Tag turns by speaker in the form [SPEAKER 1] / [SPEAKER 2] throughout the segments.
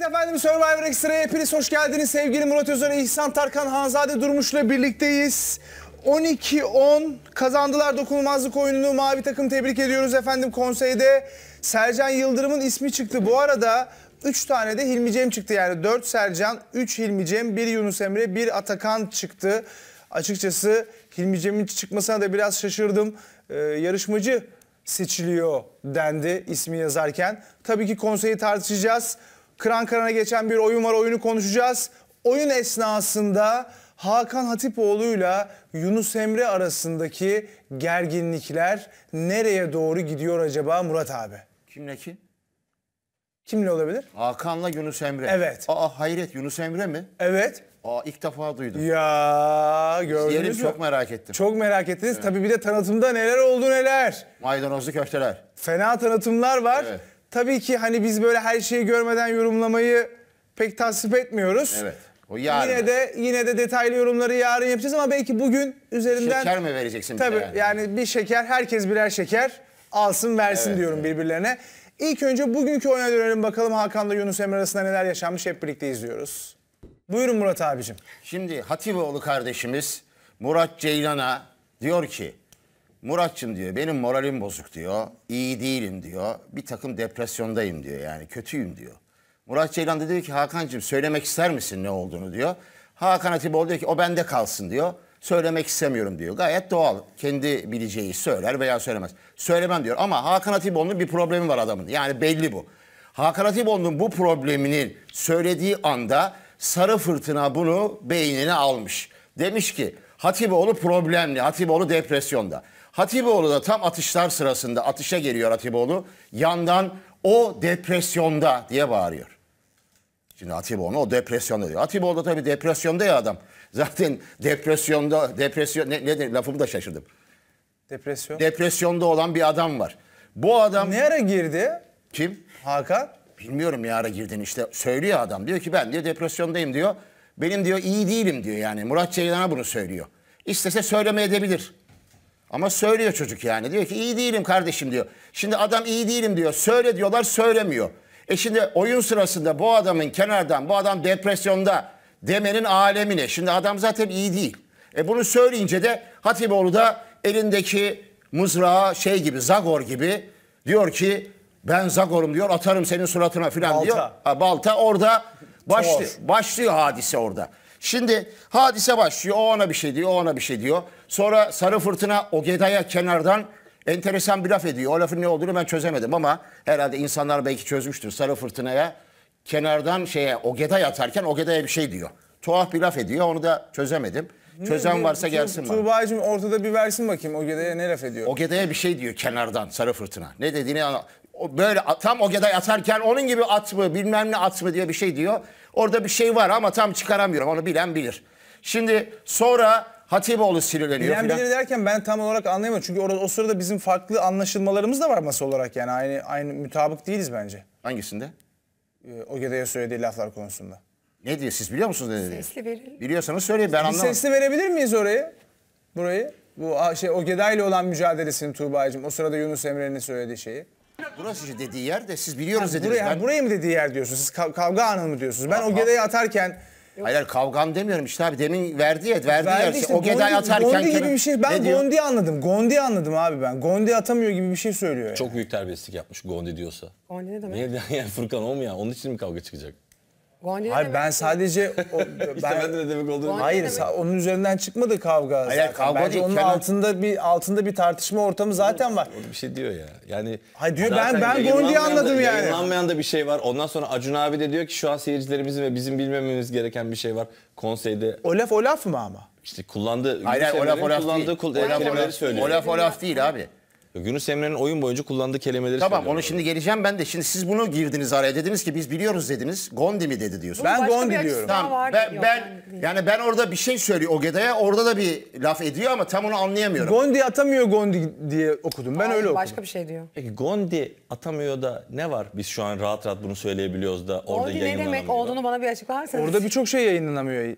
[SPEAKER 1] Evet efendim Survivor Extra'ya hepiniz hoş geldiniz. Sevgili Murat Özer, İhsan Tarkan, Hanzade Durmuş'la birlikteyiz. 12-10 kazandılar dokunulmazlık oyununu. Mavi takım tebrik ediyoruz efendim konseyde. Sercan Yıldırım'ın ismi çıktı. Bu arada 3 tane de Hilmi Cem çıktı. Yani 4 Sercan, 3 Hilmi Cem, 1 Yunus Emre, 1 Atakan çıktı. Açıkçası Hilmi Cem'in çıkmasına da biraz şaşırdım. Ee, yarışmacı seçiliyor dendi ismi yazarken. Tabii ki konseyi tartışacağız. Kıran kırana geçen bir oyun var oyunu konuşacağız. Oyun esnasında Hakan Hatipoğlu'yla Yunus Emre arasındaki gerginlikler nereye doğru gidiyor acaba Murat abi? Kimle kim? Kimle olabilir?
[SPEAKER 2] Hakan'la Yunus Emre. Evet. Aa hayret Yunus Emre mi? Evet. Aa ilk defa duydum. Ya
[SPEAKER 1] gördünüz Diyelim, mü? çok merak ettim. Çok merak ettiniz. Evet. Tabii bir de tanıtımda neler oldu neler. Maydanozlu köfteler. Fena tanıtımlar var. Evet tabii ki hani biz böyle her şeyi görmeden yorumlamayı pek tasvip etmiyoruz. Evet. O yarın. Yine de yine de detaylı yorumları yarın yapacağız ama belki bugün üzerinden Şeker mi vereceksin? bir Tabii yani? yani? bir şeker herkes birer şeker alsın versin Evet, diyorum birbirlerine. İlk önce bugünkü oyuna dönelim bakalım Hakan'la Yunus Emre
[SPEAKER 2] arasında neler yaşanmış hep birlikte izliyoruz. Buyurun Murat abicim. Şimdi Hatipoğlu kardeşimiz Murat Ceylan'a diyor ki Muratçım diyor benim moralim bozuk diyor. İyi değilim diyor. Bir takım depresyondayım diyor yani kötüyüm diyor. Murat Ceylan da diyor ki Hakan'cığım söylemek ister misin ne olduğunu diyor. Hakan Atiboğlu diyor ki o bende kalsın diyor. Söylemek istemiyorum diyor. Gayet doğal. Kendi bileceği söyler veya söylemez. Söylemem diyor ama Hakan Atiboğlu'nun bir problemi var adamın. Yani belli bu. Hakan Atiboğlu'nun bu probleminin söylediği anda sarı fırtına bunu beynine almış. Demiş ki Hatipoğlu problemli, Hatipoğlu depresyonda. Hatiboğlu da tam atışlar sırasında atışa geliyor Hatiboğlu Yandan o depresyonda diye bağırıyor. Şimdi Hatiboğlu o depresyonda diyor. Hatiboğlu da tabii depresyonda ya adam. Zaten depresyonda, depresyon ne, ne lafımı da şaşırdım. Depresyon. Depresyonda olan bir adam var. Bu adam... Ne ara girdi? Kim? Hakan. Bilmiyorum ne ara girdin işte. Söylüyor adam. Diyor ki ben diyor depresyondayım diyor. Benim diyor iyi değilim diyor yani. Murat Ceylan'a bunu söylüyor. İstese söylemeyebilir. Ama söylüyor çocuk yani. Diyor ki iyi değilim kardeşim diyor. Şimdi adam iyi değilim diyor. Söyle diyorlar söylemiyor. E şimdi oyun sırasında bu adamın kenardan bu adam depresyonda demenin alemine. Şimdi adam zaten iyi değil. E bunu söyleyince de Hatipoğlu da elindeki mızrağı şey gibi Zagor gibi diyor ki ben Zagor'um diyor atarım senin suratına filan diyor. Ha, balta orada başlıyor, başlıyor hadise orada. Şimdi hadise başlıyor. O ona bir şey diyor, o ona bir şey diyor. Sonra sarı fırtına Ogeday'a kenardan enteresan bir laf ediyor. O lafın ne olduğunu ben çözemedim ama herhalde insanlar belki çözmüştür. Sarı fırtınaya kenardan şeye Ogeday atarken Ogeday'a bir şey diyor. Tuhaf bir laf ediyor. Onu da çözemedim. Çözen varsa gelsin bana. Tuğba'cığım ortada bir versin bakayım. Ogeday'a ne laf ediyor? Ogeday'a bir şey diyor kenardan sarı fırtına. Ne dediğini anla. Böyle tam Ogeday yatarken onun gibi at mı bilmem ne at mı diye bir şey diyor. Orada bir şey var ama tam çıkaramıyorum. Onu bilen bilir. Şimdi sonra Hatipoğlu sinirleniyor. Bilen bilir
[SPEAKER 1] derken ben tam olarak anlayamıyorum Çünkü orada o sırada bizim farklı anlaşılmalarımız da var masa olarak yani. Aynı aynı mütabık değiliz bence.
[SPEAKER 2] Hangisinde? Ee, Ogeda'ya
[SPEAKER 1] söylediği laflar konusunda. Ne diyor siz biliyor musunuz ne dedi? Sesli verelim. Biliyorsanız söyleyin ben anlamadım. Sesli verebilir miyiz orayı? Burayı? Bu şey Ogeda ile olan mücadelesini Tuğba'cığım. O sırada Yunus
[SPEAKER 2] Emre'nin söylediği şeyi. Burası dediği yer de siz biliyoruz dediniz. Buraya, ben... burayı mı dediği yer diyorsunuz?
[SPEAKER 1] Siz kavga anı mı diyorsunuz?
[SPEAKER 2] Ben o gedeyi atarken... Hayır, hayır kavgam demiyorum işte abi demin verdi ya verdi, verdi işte, o geday atarken Gondi gibi bir şey ben Gondi
[SPEAKER 1] anladım Gondi anladım abi ben Gondi atamıyor gibi bir şey söylüyor. Yani.
[SPEAKER 2] Çok büyük terbiyesizlik yapmış Gondi diyorsa. Gondi ne demek? Niye yani Furkan o mu ya onun için mi kavga
[SPEAKER 1] çıkacak?
[SPEAKER 3] Gonca Hayır ben sadece
[SPEAKER 1] o, ben de demek olduğunu. Hayır sa- onun üzerinden çıkmadı kavga Hayır, zaten. kavga Bence değil, onun Kenan- altında bir altında bir tartışma ortamı zaten var. Orada bir şey diyor ya. Yani Hayır diyor, ben- ben Gonca yayınlanmayan anladım yani. Yayınlanmayan da bir şey var. Ondan sonra Acun abi de diyor ki şu an seyircilerimizin ve bizim bilmememiz gereken bir şey var. Konseyde Olaf Olaf mı ama? İşte
[SPEAKER 2] kullandığı Hayır Olaf Olaf kullandığı kul- söylüyor. o laf değil abi. Yunus Emre'nin oyun boyunca kullandığı kelimeleri Tamam onu şimdi geleceğim ben de. Şimdi siz bunu girdiniz araya dediniz ki biz biliyoruz dediniz. Gondi mi dedi diyorsun. Ben Gondi diyorum. Tamam. Ben, ben yani ben orada bir şey söylüyor Ogeda'ya orada da bir laf ediyor ama tam onu anlayamıyorum.
[SPEAKER 1] Gondi atamıyor Gondi diye okudum. Ben Hayır, öyle okudum.
[SPEAKER 3] Başka bir şey diyor.
[SPEAKER 2] Peki Gondi atamıyor da ne var? Biz şu an rahat rahat bunu söyleyebiliyoruz da orada
[SPEAKER 3] Gondi ne demek olduğunu bana bir açıklarsanız. Orada
[SPEAKER 1] birçok şey yayınlanamıyor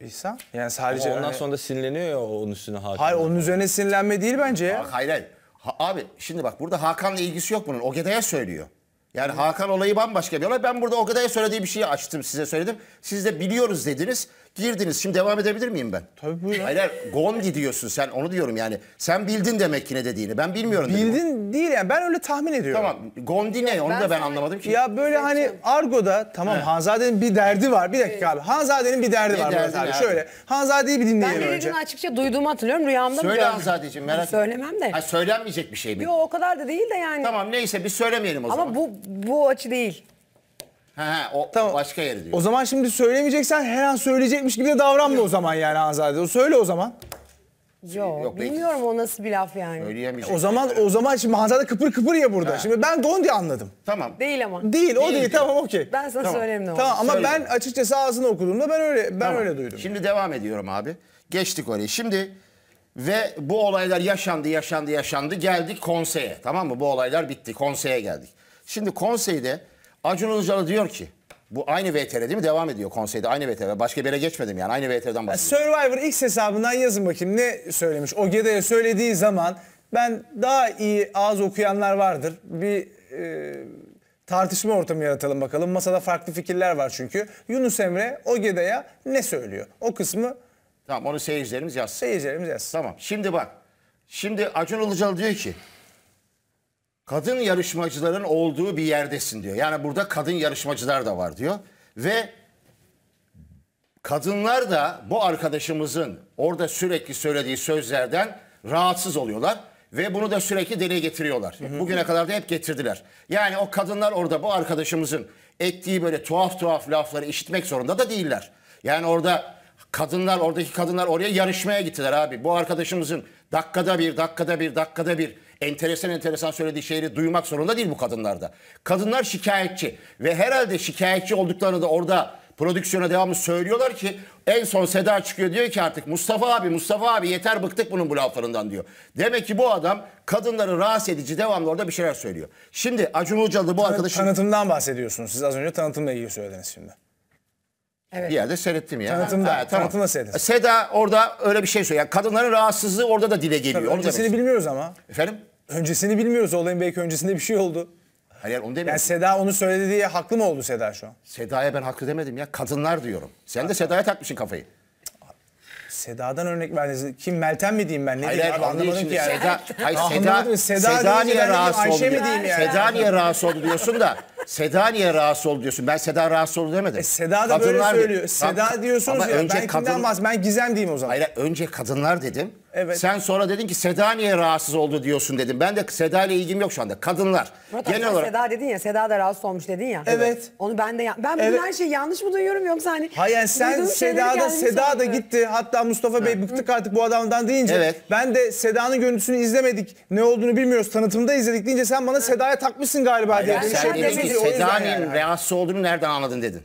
[SPEAKER 1] İhsan. Yani sadece Ama ondan hani... sonra da sinirleniyor ya onun üstüne hakim. Hayır onun
[SPEAKER 2] üzerine sinirlenme değil bence. ya. hayır hayır. Ha, abi şimdi bak burada Hakan'la ilgisi yok bunun. Ogeday'a söylüyor. Yani Hakan olayı bambaşka bir olay. Ben burada Ogaday'a söylediği bir şeyi açtım size söyledim. Siz de biliyoruz dediniz. Girdiniz. Şimdi devam edebilir miyim ben? Tabii buyurun. Hayır Gon gidiyorsun sen onu diyorum yani. Sen bildin demek ki ne dediğini. Ben bilmiyorum. dedim. Bildin değil yani ben öyle tahmin ediyorum. Tamam Gondi ne onu da ben anlamadım ki. Ya böyle hani argoda
[SPEAKER 1] tamam Hanzade'nin bir derdi var. Bir dakika abi. Hanzade'nin bir derdi Ne var derdi abi. Şöyle.
[SPEAKER 3] Hanzade'yi bir Ben dinleyelim önce. birini açıkça duyduğumu hatırlıyorum. Rüyamda mı Söyle Hanzadeciğim merak Söylemem de. Ha,
[SPEAKER 2] söylenmeyecek bir şey mi? Yo o kadar da değil de yani. Tamam neyse biz söylemeyelim o Ama zaman.
[SPEAKER 3] bu bu
[SPEAKER 2] açı değil. He he o tamam. başka yeri diyor.
[SPEAKER 1] O zaman şimdi söylemeyeceksen her an söyleyecekmiş gibi de davranma Yok. o zaman yani Hanzade. Söyle o zaman.
[SPEAKER 3] Şey, Yo, Yok, bilmiyorum o nasıl bir laf yani.
[SPEAKER 2] Söyleyemeyecek.
[SPEAKER 1] O zaman o zaman şimdi Hanzade kıpır kıpır ya burada. Ha. Şimdi ben don diye anladım. Tamam.
[SPEAKER 3] Değil ama. Değil, o değil, değil. tamam
[SPEAKER 1] okey. Ben sana tamam. söylerim ne Tamam ama Söyle. ben
[SPEAKER 2] açıkçası ağzını okuduğumda ben öyle ben tamam. öyle duydum. Şimdi devam ediyorum abi. Geçtik orayı. Şimdi ve bu olaylar yaşandı, yaşandı, yaşandı. Geldik konseye. Tamam mı? Bu olaylar bitti. Konseye geldik. Şimdi konseyde Acun Ilıcalı diyor ki bu aynı VTR değil mi? Devam ediyor konseyde. Aynı VTR. Başka bir yere geçmedim yani. Aynı VTR'den bahsediyorum. Survivor X
[SPEAKER 1] hesabından yazın bakayım ne söylemiş. O Geda'ya söylediği zaman ben daha iyi ağız okuyanlar vardır. Bir e, tartışma ortamı yaratalım bakalım. Masada farklı fikirler var çünkü. Yunus Emre o Geda'ya ne söylüyor? O kısmı... Tamam onu seyircilerimiz
[SPEAKER 2] yazsın. Seyircilerimiz yazsın. Tamam. Şimdi bak. Şimdi Acun Ilıcalı diyor ki kadın yarışmacıların olduğu bir yerdesin diyor. Yani burada kadın yarışmacılar da var diyor. Ve kadınlar da bu arkadaşımızın orada sürekli söylediği sözlerden rahatsız oluyorlar. Ve bunu da sürekli dile getiriyorlar. Hı hı. Bugüne kadar da hep getirdiler. Yani o kadınlar orada bu arkadaşımızın ettiği böyle tuhaf tuhaf lafları işitmek zorunda da değiller. Yani orada kadınlar oradaki kadınlar oraya yarışmaya gittiler abi. Bu arkadaşımızın dakikada bir dakikada bir dakikada bir enteresan enteresan söylediği şeyleri duymak zorunda değil bu kadınlarda. Kadınlar şikayetçi ve herhalde şikayetçi olduklarını da orada prodüksiyona devamlı söylüyorlar ki en son Seda çıkıyor diyor ki artık Mustafa abi Mustafa abi yeter bıktık bunun bu laflarından diyor. Demek ki bu adam kadınları rahatsız edici devamlı orada bir şeyler söylüyor. Şimdi Acun Ilıcalı bu arkadaşın... Tanıtımdan
[SPEAKER 1] bahsediyorsunuz.
[SPEAKER 2] Siz az önce tanıtımla ilgili söylediniz şimdi. Evet. Bir yerde seyrettim ya. Tanıtımda, ha, tamam. tanıtımda seyrettim. Seda orada öyle bir şey söylüyor. Yani kadınların rahatsızlığı orada da dile geliyor. Tabii, öncesini
[SPEAKER 1] bilmiyoruz ama. Efendim? Öncesini bilmiyoruz. Olayın belki öncesinde bir şey oldu. Hayır yani onu demiyorum. Yani Seda onu söyledi diye haklı mı oldu Seda şu an? Seda'ya
[SPEAKER 2] ben haklı demedim ya. Kadınlar diyorum. Sen de Seda'ya takmışsın kafayı. Seda'dan örnek verdiniz.
[SPEAKER 1] Kim Meltem mi diyeyim ben? Ne hayır, diyeyim anlamadım ki yani. Seda, hayır, ah, Seda, Seda, Seda niye rahatsız oldu? Ayşe mi diyeyim yani? Seda niye
[SPEAKER 2] rahatsız oldu diyorsun da. Seda niye rahatsız oldu diyorsun. Ben Seda rahatsız oldu demedim. E, Seda da kadınlar böyle söylüyor. Seda diyorsunuz ama ya. Önce ben kadın... kimden bahsediyorum? Ben Gizem diyeyim o zaman. Hayır önce kadınlar dedim. Evet. Sen sonra dedin ki Seda niye rahatsız oldu diyorsun dedim. Ben de Seda ile ilgim yok şu anda. Kadınlar. Murat Genel sen olarak. Seda
[SPEAKER 3] dedin ya Seda da rahatsız olmuş dedin ya. Evet. Onu ben de ya- ben Evet. bunun her şeyi yanlış mı duyuyorum yoksa hani Hayır yani sen Seda da Seda
[SPEAKER 2] da gitti. Hatta Mustafa Bey
[SPEAKER 1] bıktık artık bu adamdan deyince. Evet. Ben de Seda'nın görüntüsünü izlemedik. Ne olduğunu bilmiyoruz. Tanıtımda izledik deyince sen bana Seda'ya takmışsın galiba diye. Şey sen konuşuyorum. Seda'nın yani.
[SPEAKER 2] rahatsız olduğunu nereden anladın dedin.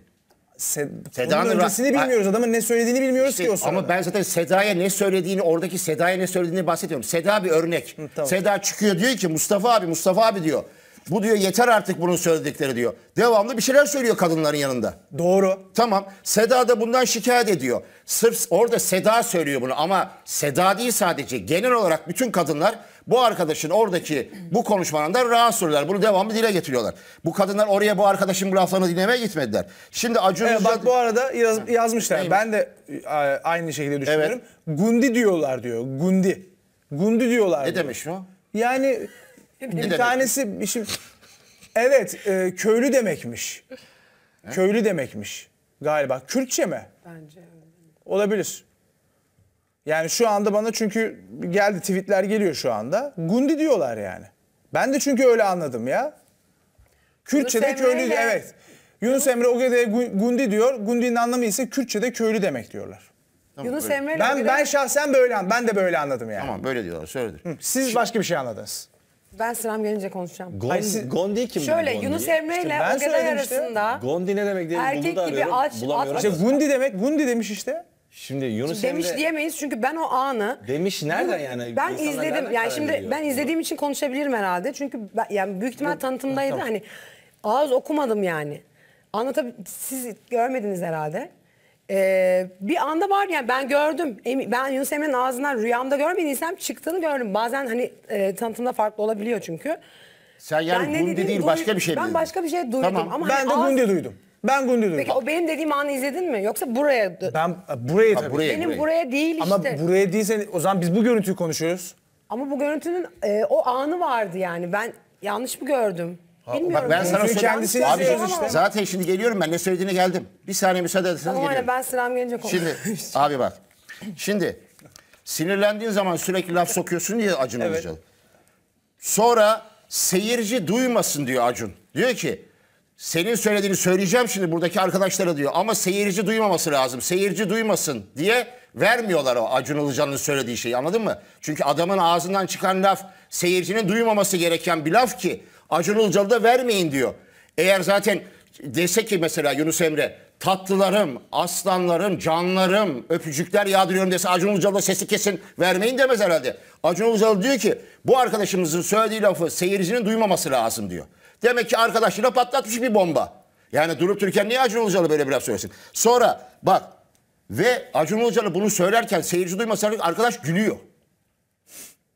[SPEAKER 2] Sed Seda'nın öncesini bilmiyoruz. Adamın ne söylediğini bilmiyoruz işte, ki o sırada. Ama ben zaten Seda'ya ne söylediğini, oradaki Seda'ya ne söylediğini bahsediyorum. Seda bir örnek. Hı, tamam. Seda çıkıyor diyor ki Mustafa abi, Mustafa abi diyor. Bu diyor yeter artık bunun söyledikleri diyor. Devamlı bir şeyler söylüyor kadınların yanında. Doğru. Tamam. Seda da bundan şikayet ediyor. Sırf orada Seda söylüyor bunu ama Seda değil sadece. Genel olarak bütün kadınlar bu arkadaşın oradaki bu konuşmalarından rahatsız oluyorlar. Bunu devamlı dile getiriyorlar. Bu kadınlar oraya bu arkadaşın bu laflarını dinlemeye gitmediler. Şimdi Acun Evet, bak bu arada yaz- yazmışlar. Neymiş? Ben de e, aynı şekilde düşünüyorum. Evet.
[SPEAKER 1] Gundi diyorlar diyor. Gundi. Gundi diyorlar. Ne diyor. demiş o? Yani bir demek? tanesi bir şey- Evet, e, köylü demekmiş. Köylü demekmiş galiba. Kürtçe mi? Bence. Olabilir. Yani şu anda bana çünkü geldi tweetler geliyor şu anda. Gundi diyorlar yani. Ben de çünkü öyle anladım ya. Kürtçe'de köylü ile... evet. Yunus Emre Ogede'ye Gundi diyor. Gundi'nin anlamı ise Kürtçe'de köylü demek diyorlar.
[SPEAKER 3] Tamam, Yunus öyle. Emre ben, ben
[SPEAKER 1] şahsen böyle anladım. Ben de böyle anladım yani. Tamam
[SPEAKER 2] böyle diyorlar söyledir.
[SPEAKER 1] siz Şimdi, başka bir şey anladınız.
[SPEAKER 3] Ben sıram gelince konuşacağım. Gond, Hayır, siz, Gondi kim? Şöyle Gondi? Yunus Emre ile işte Ogeday arasında. Işte.
[SPEAKER 1] Gondi ne demek diye Google'da gibi Aç, bulamıyorum. At, işte Gundi demek. Gundi demiş işte. Şimdi Yunus şimdi demiş Emre,
[SPEAKER 3] diyemeyiz çünkü ben o anı demiş nereden yani? Ben izledim. Yani şimdi veriyor? ben izlediğim için konuşabilirim herhalde. Çünkü ben, yani büyük ihtimal Yok, tanıtımdaydı. Tamam. Hani ağız okumadım yani. Anlatab siz görmediniz herhalde. Ee, bir anda var yani ben gördüm. Ben Yunus Emre'nin ağzından rüyamda görmediysem çıktığını gördüm. Bazen hani e, tanıtımda farklı olabiliyor çünkü.
[SPEAKER 2] Sen yani ben Gundi dediğim, değil başka bir şey mi? Ben duydum. başka bir şey duydum. Tamam. Ama ben hani de ağız... Gundi duydum.
[SPEAKER 3] Ben
[SPEAKER 1] Gündüz'üm. Peki o
[SPEAKER 3] benim dediğim anı izledin mi? Yoksa buraya...
[SPEAKER 1] Ben buraya tabii. buraya, benim buraya. değil işte. Ama buraya değilse o zaman biz bu görüntüyü konuşuyoruz.
[SPEAKER 3] Ama bu görüntünün e, o anı vardı yani. Ben yanlış mı gördüm? Bilmiyorum. ben sana Çünkü söyleyeyim. Abi, işte. Zaten
[SPEAKER 2] şimdi geliyorum ben ne söylediğine geldim. Bir saniye müsaade ederseniz Tamam geliyorum. aynen
[SPEAKER 3] ben sıram gelince konuşurum.
[SPEAKER 2] Şimdi abi bak. Şimdi sinirlendiğin zaman sürekli laf sokuyorsun diye Acun Ilıcalı. Sonra seyirci duymasın diyor Acun. Diyor ki senin söylediğini söyleyeceğim şimdi buradaki arkadaşlara diyor ama seyirci duymaması lazım. Seyirci duymasın diye vermiyorlar o Acun Ilıcan'ın söylediği şeyi anladın mı? Çünkü adamın ağzından çıkan laf seyircinin duymaması gereken bir laf ki Acun Ilıcan'ı da vermeyin diyor. Eğer zaten dese ki mesela Yunus Emre tatlılarım, aslanlarım, canlarım, öpücükler yağdırıyorum dese Acun Ilıcalı'da sesi kesin vermeyin demez herhalde. Acun Ilıcalı diyor ki bu arkadaşımızın söylediği lafı seyircinin duymaması lazım diyor. Demek ki arkadaşına patlatmış bir bomba. Yani durup dururken niye Acun Ilıcalı böyle bir laf söylesin? Sonra bak ve Acun Ilıcalı bunu söylerken seyirci duymasa arkadaş gülüyor.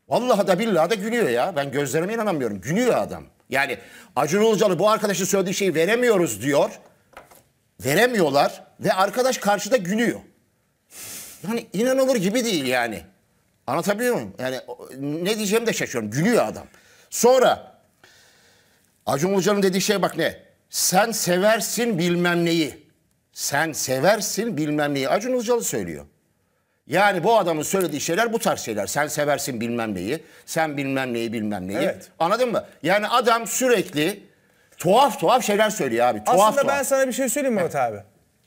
[SPEAKER 2] Vallahi da billahi da gülüyor ya. Ben gözlerime inanamıyorum. Gülüyor adam. Yani Acun Ilıcalı bu arkadaşın söylediği şeyi veremiyoruz diyor veremiyorlar ve arkadaş karşıda gülüyor. Yani inanılır gibi değil yani. Anlatabiliyor muyum? Yani ne diyeceğimi de şaşıyorum. Gülüyor adam. Sonra Acun Ilıcalı'nın dediği şey bak ne? Sen seversin bilmem neyi. Sen seversin bilmem neyi. Acun Ilıcalı söylüyor. Yani bu adamın söylediği şeyler bu tarz şeyler. Sen seversin bilmem neyi. Sen bilmem neyi bilmem neyi. Evet. Anladın mı? Yani adam sürekli Tuhaf tuhaf şeyler söylüyor abi. Tuhaf, Aslında tuhaf. ben
[SPEAKER 1] sana bir şey söyleyeyim mi Murat abi?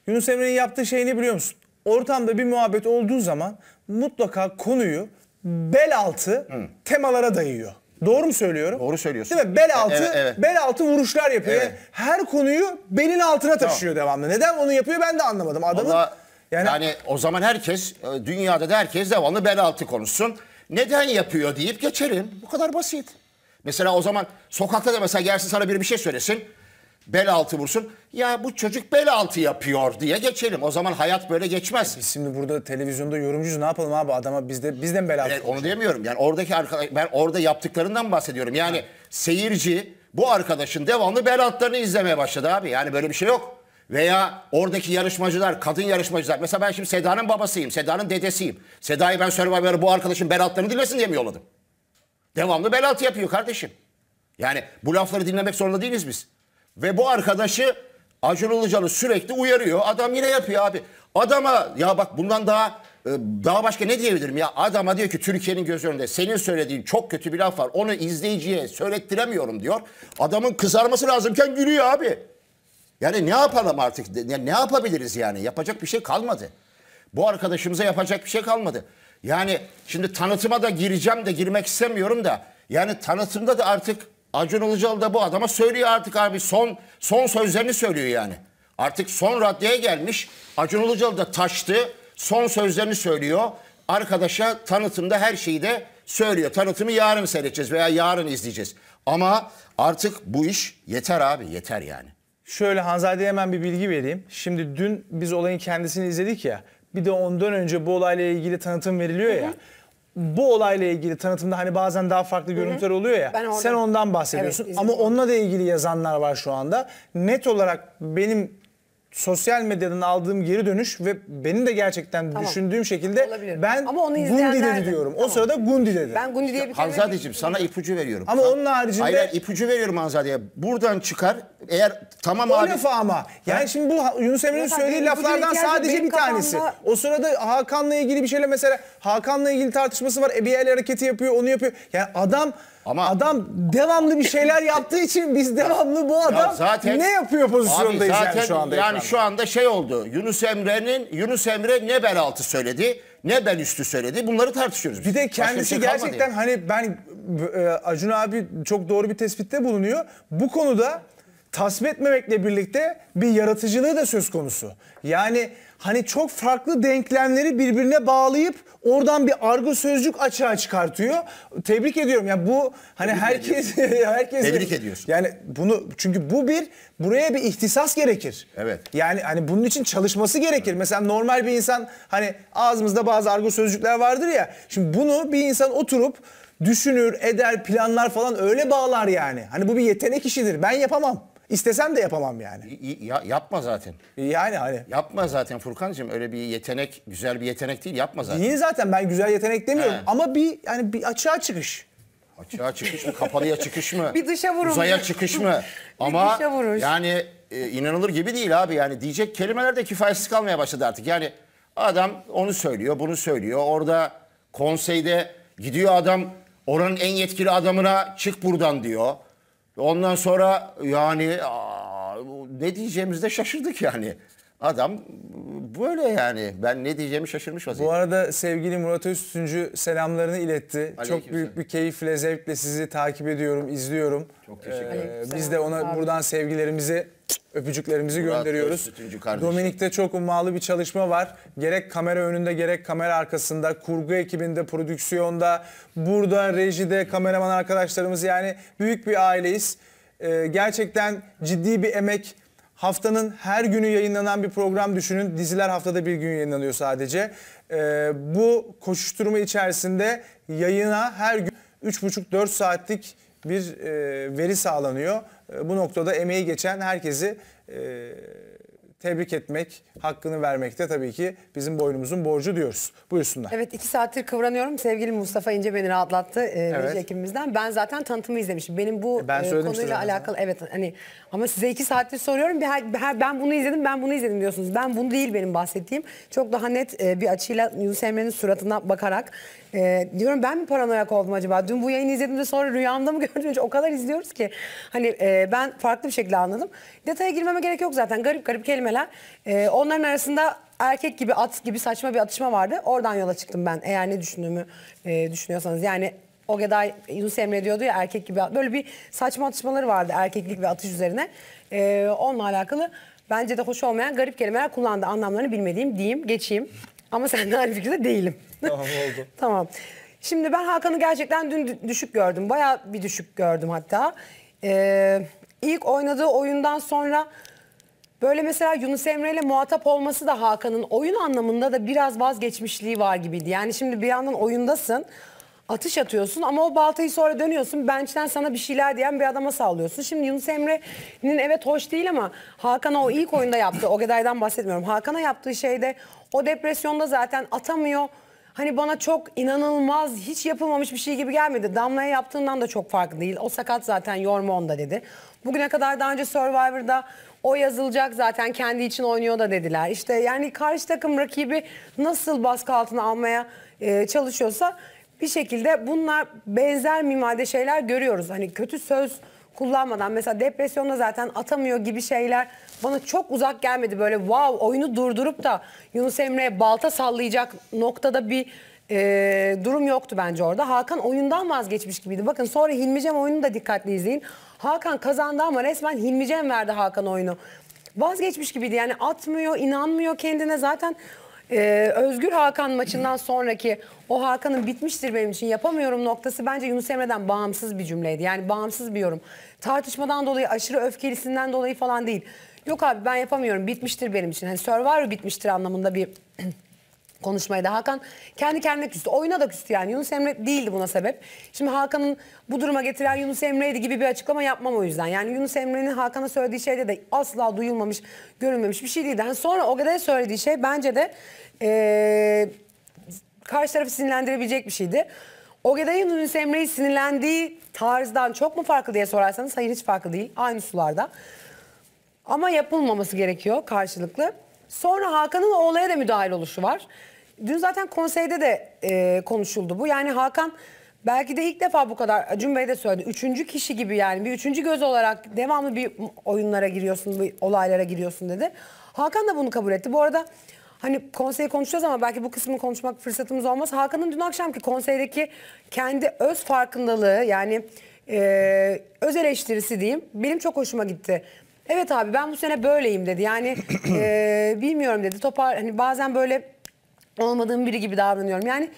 [SPEAKER 1] Yunus Emre'nin yaptığı şey ne biliyor musun? Ortamda bir muhabbet olduğu zaman mutlaka konuyu bel altı temalara dayıyor. Doğru mu söylüyorum? Doğru söylüyorsun. Değil mi? Bel e, altı, evet, evet. bel altı vuruşlar yapıyor. Evet. her konuyu belin altına taşıyor devamlı.
[SPEAKER 2] Neden onu yapıyor ben de anlamadım. Adamın Valla yani, yani, o zaman herkes e, dünyada da herkes devamlı bel altı konuşsun. Neden yapıyor deyip geçelim. Bu kadar basit. Mesela o zaman sokakta da mesela gelsin sana biri bir şey söylesin. Bel altı vursun. Ya bu çocuk bel altı yapıyor diye geçelim. O zaman hayat böyle geçmez. Biz şimdi burada televizyonda yorumcuyuz. Ne yapalım abi adama bizde bizden bel altı. Evet, onu diyemiyorum. Yani oradaki arkadaş ben orada yaptıklarından bahsediyorum. Yani ha. seyirci bu arkadaşın devamlı bel altlarını izlemeye başladı abi. Yani böyle bir şey yok. Veya oradaki yarışmacılar, kadın yarışmacılar. Mesela ben şimdi Seda'nın babasıyım, Seda'nın dedesiyim. Seda'yı ben Survivor'a bu arkadaşın bel altlarını dinlesin diye mi yolladım? Devamlı belat yapıyor kardeşim. Yani bu lafları dinlemek zorunda değiliz biz. Ve bu arkadaşı Acun Ilıcalı sürekli uyarıyor. Adam yine yapıyor abi. Adama ya bak bundan daha e, daha başka ne diyebilirim ya? Adama diyor ki Türkiye'nin göz önünde senin söylediğin çok kötü bir laf var. Onu izleyiciye söylettiremiyorum diyor. Adamın kızarması lazımken gülüyor abi. Yani ne yapalım artık? Ne, ne yapabiliriz yani? Yapacak bir şey kalmadı. Bu arkadaşımıza yapacak bir şey kalmadı. Yani şimdi tanıtıma da gireceğim de girmek istemiyorum da. Yani tanıtımda da artık Acun Ilıcalı da bu adama söylüyor artık abi son son sözlerini söylüyor yani. Artık son raddeye gelmiş. Acun Ilıcalı da taştı. Son sözlerini söylüyor. Arkadaşa tanıtımda her şeyi de söylüyor. Tanıtımı yarın seyredeceğiz veya yarın izleyeceğiz. Ama artık bu iş yeter abi yeter yani.
[SPEAKER 1] Şöyle Hanzade'ye hemen bir bilgi vereyim. Şimdi dün biz olayın kendisini izledik ya bir de ondan önce bu olayla ilgili tanıtım veriliyor ya. Hı hı. Bu olayla ilgili tanıtımda hani bazen daha farklı görüntüler oluyor ya. Ben Sen ondan bahsediyorsun evet, ama onunla da ilgili yazanlar var şu anda. Net olarak benim sosyal medyadan aldığım geri dönüş ve benim de gerçekten Tamam. düşündüğüm şekilde Olabilir. ben Ama onu Gundi dedi
[SPEAKER 2] diyorum. O sırada Gundi dedi. Ben Gundi diye bir kelime Hanzadeciğim sana ipucu veriyorum. Ama onun haricinde- Hayır, ipucu veriyorum Hanzade'ye. Buradan çıkar. Eğer tamam o abi. lafı ama. Yani şimdi bu Yunus Emre'nin söylediği laflardan sadece benim bir tanesi. O sırada Hakan'la ilgili bir şeyle mesela
[SPEAKER 1] Hakan'la ilgili tartışması var. Ebi el hareketi yapıyor, onu yapıyor. Yani adam ama adam devamlı bir şeyler yaptığı için biz devamlı bu adam ya zaten, ne yapıyor pozisyondayız zaten, yani şu anda. Yani ekranda. şu
[SPEAKER 2] anda şey oldu. Yunus Emre'nin Yunus Emre ne bel altı söyledi ne bel üstü söyledi. Bunları tartışıyoruz. Bir de kendisi şey gerçekten
[SPEAKER 1] hani ben e, Acun abi çok doğru bir tespitte bulunuyor. Bu konuda tasvip etmemekle birlikte bir yaratıcılığı da söz konusu. Yani hani çok farklı denklemleri birbirine bağlayıp oradan bir argo sözcük açığa çıkartıyor. Tebrik ediyorum. Ya yani bu hani Tebrik herkes herkes Tebrik ediyorsun. Yani bunu çünkü bu bir buraya bir ihtisas gerekir. Evet. Yani hani bunun için çalışması gerekir. Evet. Mesela normal bir insan hani ağzımızda bazı argo sözcükler vardır ya. Şimdi bunu bir insan oturup düşünür, eder, planlar falan öyle bağlar yani. Hani bu bir yetenek işidir. Ben yapamam. İstesem de yapamam yani.
[SPEAKER 2] Ya, yapma zaten. Yani hani. Yapma zaten Furkan'cığım öyle bir yetenek, güzel bir yetenek değil yapma zaten. Değil zaten ben güzel yetenek demiyorum He. ama bir yani bir açığa çıkış. Açığa çıkış mı? Kapalıya çıkış mı? bir dışa vuruş. Uzaya çıkış mı? ama yani e, inanılır gibi değil abi. Yani diyecek kelimeler de kifayetsiz kalmaya başladı artık. Yani adam onu söylüyor, bunu söylüyor. Orada konseyde gidiyor adam oranın en yetkili adamına çık buradan diyor. Ondan sonra yani aa, ne diyeceğimizde şaşırdık yani. Adam böyle yani. Ben ne diyeceğimi şaşırmış vaziyette. Bu arada sevgili Murat
[SPEAKER 1] Öztüncü selamlarını iletti. Aleyküm Çok büyük selam. bir keyifle, zevkle sizi takip ediyorum, izliyorum. Çok teşekkür ee, ederim. Ee, biz de ona buradan sevgilerimizi Öpücüklerimizi Murat gönderiyoruz. Dominik'te çok ummalı bir çalışma var. Gerek kamera önünde gerek kamera arkasında, kurgu ekibinde, prodüksiyonda, burada rejide, kameraman arkadaşlarımız yani büyük bir aileyiz. Ee, gerçekten ciddi bir emek. Haftanın her günü yayınlanan bir program düşünün. Diziler haftada bir gün yayınlanıyor sadece. Ee, bu koşuşturma içerisinde yayına her gün 3,5-4 saatlik bir e, veri sağlanıyor. E, bu noktada emeği geçen herkesi e, tebrik etmek, hakkını vermek de tabii ki bizim boynumuzun borcu diyoruz. Buyursunlar.
[SPEAKER 3] Evet iki saattir kıvranıyorum. Sevgili Mustafa İnce beni rahatlattı e, evet. ekibimizden. Ben zaten tanıtımı izlemişim. Benim bu e ben e, konuyla alakalı zaman. evet hani ama size iki saattir soruyorum. Bir, her, ben bunu izledim, ben bunu izledim diyorsunuz. Ben bunu değil benim bahsettiğim. Çok daha net e, bir açıyla Yunus Emre'nin suratına bakarak e, diyorum ben mi paranoyak oldum acaba? Dün bu yayını izlediğimde sonra rüyamda mı gördüm? O kadar izliyoruz ki. Hani e, ben farklı bir şekilde anladım. Detaya girmeme gerek yok zaten. Garip garip kelimeler. E, onların arasında erkek gibi at gibi saçma bir atışma vardı. Oradan yola çıktım ben. Eğer ne düşündüğümü e, düşünüyorsanız. Yani o Ogeday Yunus Emre diyordu ya erkek gibi böyle bir saçma atışmaları vardı erkeklik ve atış üzerine. Ee, onunla alakalı bence de hoş olmayan garip kelimeler kullandı anlamlarını bilmediğim diyeyim geçeyim. Ama senden aynı fikirde değilim. Tamam oldu. tamam. Şimdi ben Hakan'ı gerçekten dün düşük gördüm. Baya bir düşük gördüm hatta. Ee, ilk oynadığı oyundan sonra böyle mesela Yunus Emre ile muhatap olması da Hakan'ın oyun anlamında da biraz vazgeçmişliği var gibiydi. Yani şimdi bir yandan oyundasın atış atıyorsun ama o baltayı sonra dönüyorsun. Bençten sana bir şeyler diyen bir adama sallıyorsun. Şimdi Yunus Emre'nin evet hoş değil ama Hakan'a o ilk oyunda yaptı. o Ogeday'dan bahsetmiyorum. Hakan'a yaptığı şeyde o depresyonda zaten atamıyor. Hani bana çok inanılmaz, hiç yapılmamış bir şey gibi gelmedi. Damla'ya yaptığından da çok farklı değil. O sakat zaten yorma onda dedi. Bugüne kadar daha önce Survivor'da o yazılacak zaten kendi için oynuyor da dediler. İşte yani karşı takım rakibi nasıl baskı altına almaya e, çalışıyorsa bir şekilde bunlar benzer mimaride şeyler görüyoruz. Hani kötü söz kullanmadan mesela depresyonda zaten atamıyor gibi şeyler bana çok uzak gelmedi. Böyle wow oyunu durdurup da Yunus Emre'ye balta sallayacak noktada bir e, durum yoktu bence orada. Hakan oyundan vazgeçmiş gibiydi. Bakın sonra hilmicem Cem oyunu da dikkatli izleyin. Hakan kazandı ama resmen hilmicem verdi Hakan oyunu. Vazgeçmiş gibiydi yani atmıyor, inanmıyor kendine zaten ee, Özgür Hakan maçından sonraki o Hakan'ın bitmiştir benim için yapamıyorum noktası bence Yunus Emre'den bağımsız bir cümleydi. Yani bağımsız bir yorum. Tartışmadan dolayı aşırı öfkelisinden dolayı falan değil. Yok abi ben yapamıyorum bitmiştir benim için. Hani Survivor bitmiştir anlamında bir konuşmaya da Hakan kendi kendine küstü. Oyuna da küstü yani. Yunus Emre değildi buna sebep. Şimdi Hakan'ın bu duruma getiren Yunus Emre'ydi gibi bir açıklama yapmam o yüzden. Yani Yunus Emre'nin Hakan'a söylediği şeyde de asla duyulmamış, görünmemiş bir şey değildi. Yani sonra Ogade'ye söylediği şey bence de ee, karşı tarafı sinirlendirebilecek bir şeydi. Ogeday'ın Yunus Emre'yi sinirlendiği tarzdan çok mu farklı diye sorarsanız hayır hiç farklı değil. Aynı sularda. Ama yapılmaması gerekiyor karşılıklı. Sonra Hakan'ın olaya da müdahil oluşu var dün zaten konseyde de e, konuşuldu bu. Yani Hakan belki de ilk defa bu kadar Acun Bey de söyledi. Üçüncü kişi gibi yani bir üçüncü göz olarak devamlı bir oyunlara giriyorsun, bir olaylara giriyorsun dedi. Hakan da bunu kabul etti. Bu arada hani konseyi konuşacağız ama belki bu kısmını konuşmak fırsatımız olmaz. Hakan'ın dün akşamki konseydeki kendi öz farkındalığı yani e, öz eleştirisi diyeyim benim çok hoşuma gitti. Evet abi ben bu sene böyleyim dedi. Yani e, bilmiyorum dedi. Topar hani bazen böyle olmadığım biri gibi davranıyorum. Yani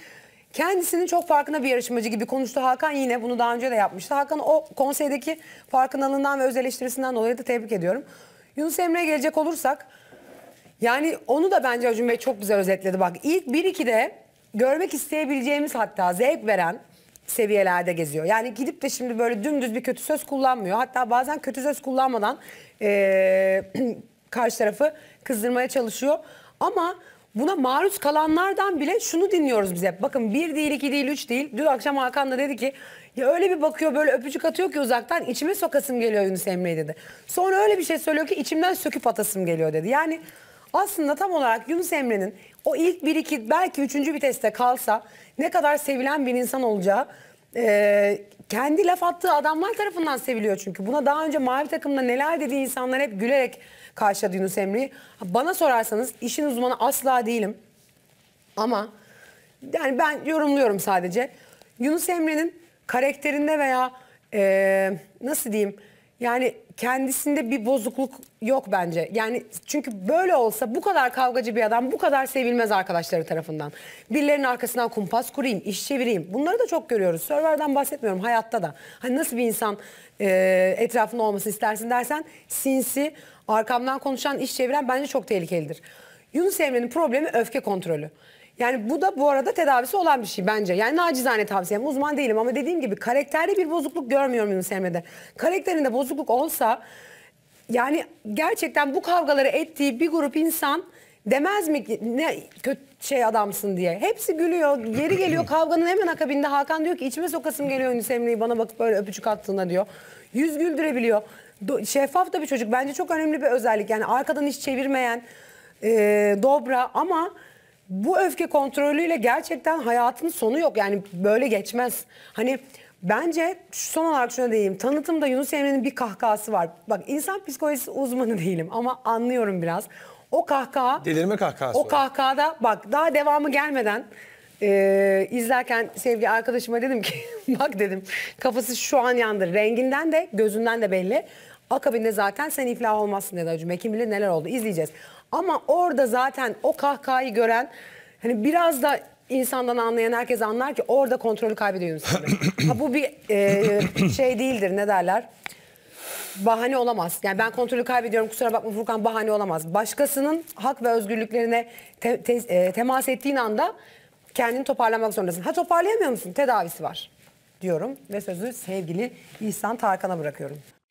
[SPEAKER 3] kendisinin çok farkına bir yarışmacı gibi konuştu. Hakan yine bunu daha önce de yapmıştı. Hakan o konseydeki farkındalığından ve öz eleştirisinden dolayı da tebrik ediyorum. Yunus Emre'ye gelecek olursak yani onu da bence Acun Bey çok güzel özetledi. Bak ilk 1-2'de görmek isteyebileceğimiz hatta zevk veren seviyelerde geziyor. Yani gidip de şimdi böyle dümdüz bir kötü söz kullanmıyor. Hatta bazen kötü söz kullanmadan ee, karşı tarafı kızdırmaya çalışıyor. Ama buna maruz kalanlardan bile şunu dinliyoruz biz hep. Bakın bir değil, iki değil, üç değil. Dün akşam Hakan da dedi ki ya öyle bir bakıyor böyle öpücük atıyor ki uzaktan içime sokasım geliyor Yunus Emre'yi dedi. Sonra öyle bir şey söylüyor ki içimden söküp atasım geliyor dedi. Yani aslında tam olarak Yunus Emre'nin o ilk bir iki belki üçüncü viteste kalsa ne kadar sevilen bir insan olacağı e, kendi laf attığı adamlar tarafından seviliyor çünkü. Buna daha önce mavi takımda neler dediği insanlar hep gülerek karşıladı Yunus Emre'yi. Bana sorarsanız işin uzmanı asla değilim. Ama yani ben yorumluyorum sadece. Yunus Emre'nin karakterinde veya e, nasıl diyeyim yani kendisinde bir bozukluk yok bence. Yani çünkü böyle olsa bu kadar kavgacı bir adam bu kadar sevilmez arkadaşları tarafından. Birilerinin arkasından kumpas kurayım, iş çevireyim. Bunları da çok görüyoruz. serverden bahsetmiyorum hayatta da. Hani nasıl bir insan e, etrafında olmasını istersin dersen sinsi arkamdan konuşan iş çeviren bence çok tehlikelidir. Yunus Emre'nin problemi öfke kontrolü. Yani bu da bu arada tedavisi olan bir şey bence. Yani nacizane tavsiyem uzman değilim ama dediğim gibi karakterde bir bozukluk görmüyorum Yunus Emre'de. Karakterinde bozukluk olsa yani gerçekten bu kavgaları ettiği bir grup insan demez mi ki ne kötü şey adamsın diye. Hepsi gülüyor. Geri geliyor kavganın hemen akabinde Hakan diyor ki içime sokasım geliyor Yunus Emre'yi bana bakıp böyle öpücük attığında diyor. Yüz güldürebiliyor şeffaf da bir çocuk. Bence çok önemli bir özellik. Yani arkadan hiç çevirmeyen, e, dobra ama bu öfke kontrolüyle gerçekten hayatın sonu yok. Yani böyle geçmez. Hani bence son olarak şuna değineyim. Tanıtımda Yunus Emre'nin bir kahkahası var. Bak insan psikolojisi uzmanı değilim ama anlıyorum biraz. O kahkaha... Delirme kahkahası. O kahkahada bak daha devamı gelmeden e, izlerken sevgili arkadaşıma dedim ki bak dedim kafası şu an yandı. Renginden de gözünden de belli. Akabinde zaten sen iflah olmazsın dedi Acun Bey. Kim bilir neler oldu izleyeceğiz. Ama orada zaten o kahkahayı gören hani biraz da insandan anlayan herkes anlar ki orada kontrolü kaybediyorsun ha, bu bir e, şey değildir ne derler. Bahane olamaz. Yani ben kontrolü kaybediyorum kusura bakma Furkan bahane olamaz. Başkasının hak ve özgürlüklerine te, te, e, temas ettiğin anda kendini toparlamak zorundasın. Ha toparlayamıyor musun? Tedavisi var diyorum ve sözü sevgili İhsan Tarkan'a bırakıyorum.